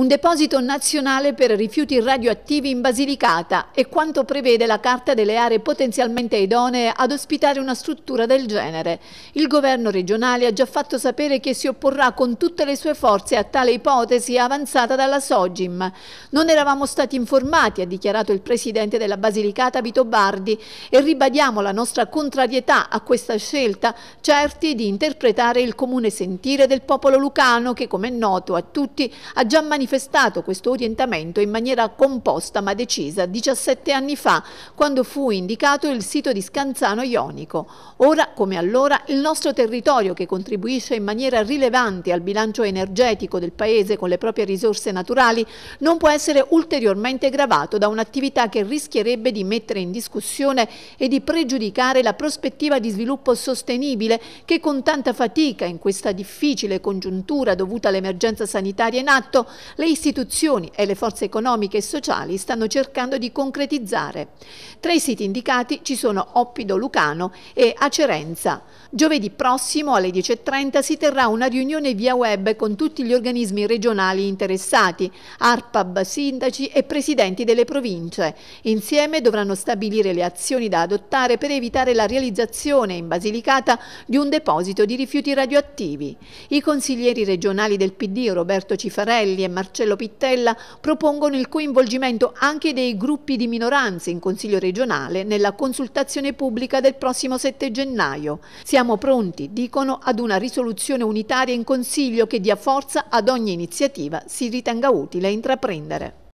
un deposito nazionale per rifiuti radioattivi in Basilicata e quanto prevede la Carta delle aree potenzialmente idonee ad ospitare una struttura del genere. Il governo regionale ha già fatto sapere che si opporrà con tutte le sue forze a tale ipotesi avanzata dalla Sogim. Non eravamo stati informati, ha dichiarato il presidente della Basilicata Vito Bardi, e ribadiamo la nostra contrarietà a questa scelta, certi di interpretare il comune sentire del popolo lucano che, come è noto a tutti, ha già manifestato manifestato questo orientamento in maniera composta ma decisa 17 anni fa, quando fu indicato il sito di Scanzano Ionico. Ora, come allora, il nostro territorio, che contribuisce in maniera rilevante al bilancio energetico del Paese con le proprie risorse naturali, non può essere ulteriormente gravato da un'attività che rischierebbe di mettere in discussione e di pregiudicare la prospettiva di sviluppo sostenibile che con tanta fatica in questa difficile congiuntura dovuta all'emergenza sanitaria in atto le istituzioni e le forze economiche e sociali stanno cercando di concretizzare. Tra i siti indicati ci sono Oppido Lucano e Acerenza. Giovedì prossimo alle 10.30 si terrà una riunione via web con tutti gli organismi regionali interessati, ARPAB, sindaci e presidenti delle province. Insieme dovranno stabilire le azioni da adottare per evitare la realizzazione in Basilicata di un deposito di rifiuti radioattivi. I consiglieri regionali del PD Roberto Cifarelli e Maria Marcello Pittella propongono il coinvolgimento anche dei gruppi di minoranze in Consiglio regionale nella consultazione pubblica del prossimo 7 gennaio. Siamo pronti, dicono, ad una risoluzione unitaria in Consiglio che dia forza ad ogni iniziativa si ritenga utile intraprendere.